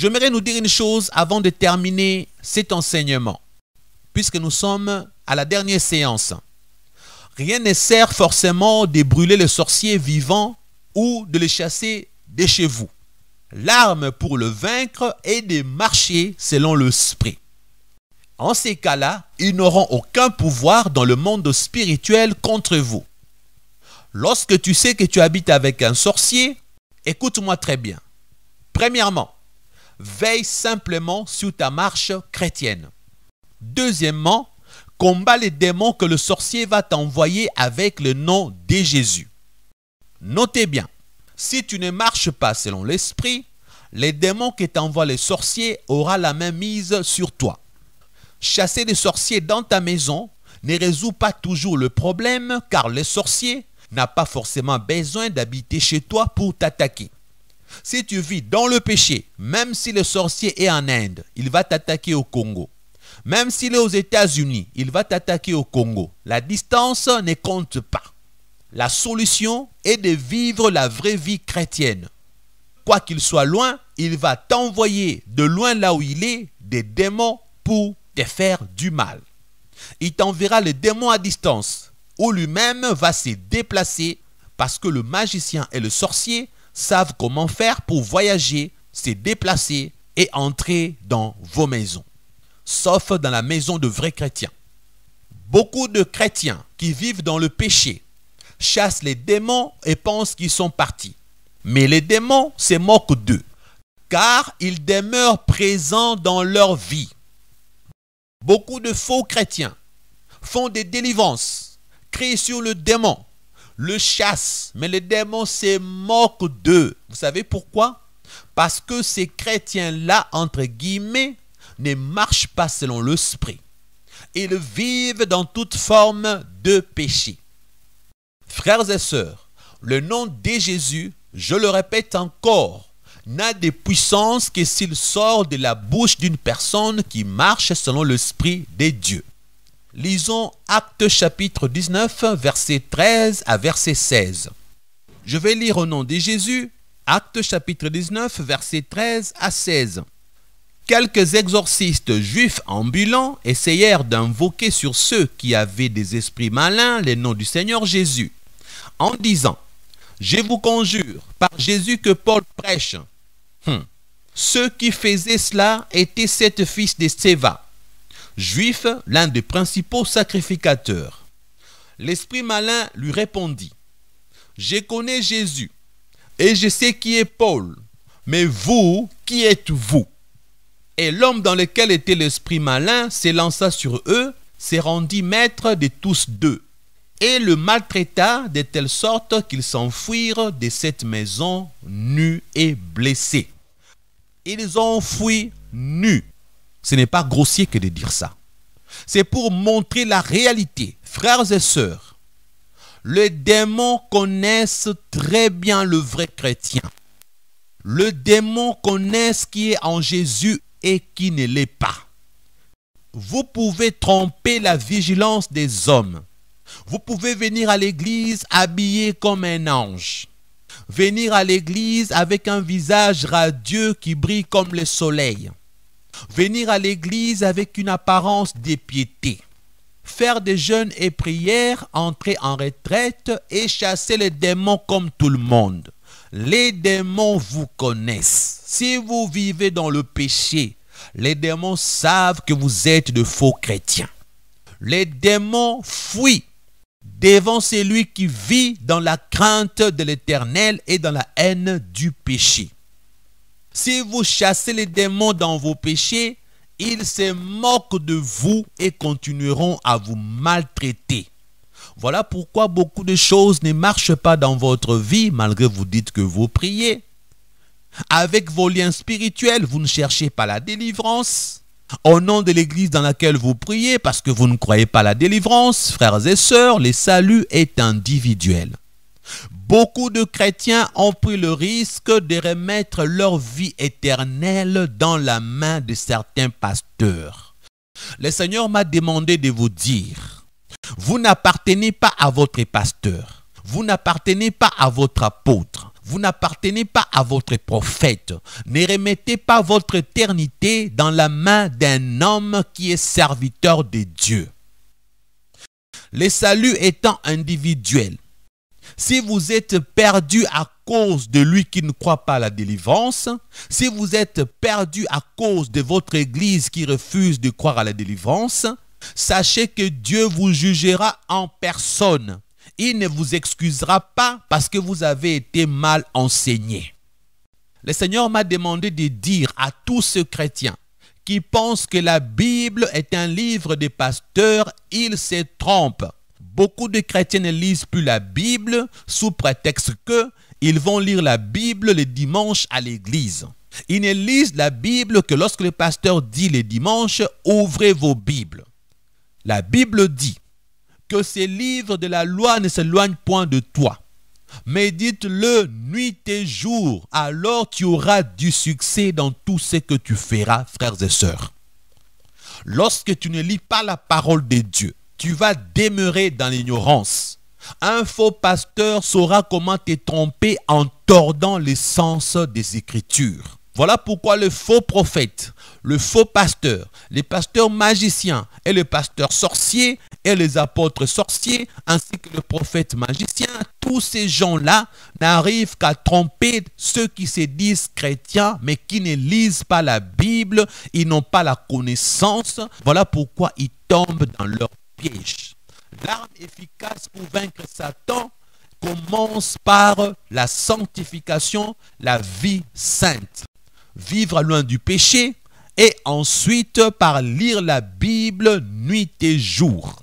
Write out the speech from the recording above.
J'aimerais nous dire une chose avant de terminer cet enseignement, puisque nous sommes à la dernière séance. Rien ne sert forcément de brûler le sorcier vivant ou de les chasser de chez vous. L'arme pour le vaincre est de marcher selon le l'esprit. En ces cas-là, ils n'auront aucun pouvoir dans le monde spirituel contre vous. Lorsque tu sais que tu habites avec un sorcier, écoute-moi très bien. Premièrement, veille simplement sur ta marche chrétienne. Deuxièmement, combat les démons que le sorcier va t'envoyer avec le nom de Jésus. Notez bien, si tu ne marches pas selon l'esprit, les démons que t'envoient les sorciers aura la main mise sur toi. Chasser les sorciers dans ta maison ne résout pas toujours le problème car les sorciers n'a pas forcément besoin d'habiter chez toi pour t'attaquer. Si tu vis dans le péché, même si le sorcier est en Inde, il va t'attaquer au Congo. Même s'il est aux États-Unis, il va t'attaquer au Congo. La distance ne compte pas. La solution est de vivre la vraie vie chrétienne. Quoi qu'il soit loin, il va t'envoyer de loin là où il est des démons pour te faire du mal. Il t'enverra les démons à distance, ou lui-même va se déplacer parce que le magicien et le sorcier savent comment faire pour voyager, se déplacer et entrer dans vos maisons, sauf dans la maison de vrais chrétiens. Beaucoup de chrétiens qui vivent dans le péché chassent les démons et pensent qu'ils sont partis. Mais les démons se moquent d'eux, car ils demeurent présents dans leur vie. Beaucoup de faux chrétiens font des délivrances, crient sur le démon, le chasse, mais les démons se moquent d'eux. Vous savez pourquoi Parce que ces chrétiens-là, entre guillemets, ne marchent pas selon l'esprit. Ils vivent dans toute forme de péché. Frères et sœurs, le nom de Jésus, je le répète encore, n'a de puissance que s'il sort de la bouche d'une personne qui marche selon l'esprit des dieux. Lisons Actes chapitre 19, verset 13 à verset 16. Je vais lire au nom de Jésus, Actes chapitre 19, verset 13 à 16. Quelques exorcistes juifs ambulants essayèrent d'invoquer sur ceux qui avaient des esprits malins les noms du Seigneur Jésus, en disant, Je vous conjure, par Jésus que Paul prêche. Hum. Ceux qui faisaient cela étaient sept fils de Séva, juif, l'un des principaux sacrificateurs. L'esprit malin lui répondit, Je connais Jésus et je sais qui est Paul, mais vous, qui êtes-vous Et l'homme dans lequel était l'esprit malin s'élança sur eux, se rendit maître de tous deux, et le maltraita de telle sorte qu'ils s'enfuirent de cette maison nus et blessés. Ils ont fui nus ce n'est pas grossier que de dire ça. C'est pour montrer la réalité. Frères et sœurs, le démon connaissent très bien le vrai chrétien. Le démon connaît ce qui est en Jésus et qui ne l'est pas. Vous pouvez tromper la vigilance des hommes. Vous pouvez venir à l'église habillé comme un ange. Venir à l'église avec un visage radieux qui brille comme le soleil venir à l'église avec une apparence d'épiété, faire des jeûnes et prières, entrer en retraite et chasser les démons comme tout le monde. Les démons vous connaissent. Si vous vivez dans le péché, les démons savent que vous êtes de faux chrétiens. Les démons fuient devant celui qui vit dans la crainte de l'éternel et dans la haine du péché. Si vous chassez les démons dans vos péchés, ils se moquent de vous et continueront à vous maltraiter. Voilà pourquoi beaucoup de choses ne marchent pas dans votre vie malgré vous dites que vous priez. Avec vos liens spirituels, vous ne cherchez pas la délivrance. Au nom de l'église dans laquelle vous priez, parce que vous ne croyez pas la délivrance, frères et sœurs, le salut est individuel. Beaucoup de chrétiens ont pris le risque de remettre leur vie éternelle dans la main de certains pasteurs. Le Seigneur m'a demandé de vous dire, vous n'appartenez pas à votre pasteur, vous n'appartenez pas à votre apôtre, vous n'appartenez pas à votre prophète. Ne remettez pas votre éternité dans la main d'un homme qui est serviteur de Dieu. Le salut étant individuel, si vous êtes perdu à cause de lui qui ne croit pas à la délivrance, si vous êtes perdu à cause de votre Église qui refuse de croire à la délivrance, sachez que Dieu vous jugera en personne. Il ne vous excusera pas parce que vous avez été mal enseigné. Le Seigneur m'a demandé de dire à tous ces chrétiens qui pensent que la Bible est un livre des pasteurs, ils se trompent. Beaucoup de chrétiens ne lisent plus la Bible sous prétexte que ils vont lire la Bible les dimanches à l'église. Ils ne lisent la Bible que lorsque le pasteur dit les dimanches, ouvrez vos Bibles. La Bible dit que ces livres de la loi ne s'éloignent point de toi. Médite-le nuit et jour, alors tu auras du succès dans tout ce que tu feras, frères et sœurs. Lorsque tu ne lis pas la parole de Dieu, tu vas demeurer dans l'ignorance. Un faux pasteur saura comment te tromper en tordant les sens des Écritures. Voilà pourquoi le faux prophète, le faux pasteur, les pasteurs magiciens et les pasteurs sorciers et les apôtres sorciers ainsi que le prophète magicien, tous ces gens-là n'arrivent qu'à tromper ceux qui se disent chrétiens mais qui ne lisent pas la Bible, ils n'ont pas la connaissance. Voilà pourquoi ils tombent dans leur L'arme efficace pour vaincre Satan commence par la sanctification, la vie sainte. Vivre loin du péché et ensuite par lire la Bible nuit et jour.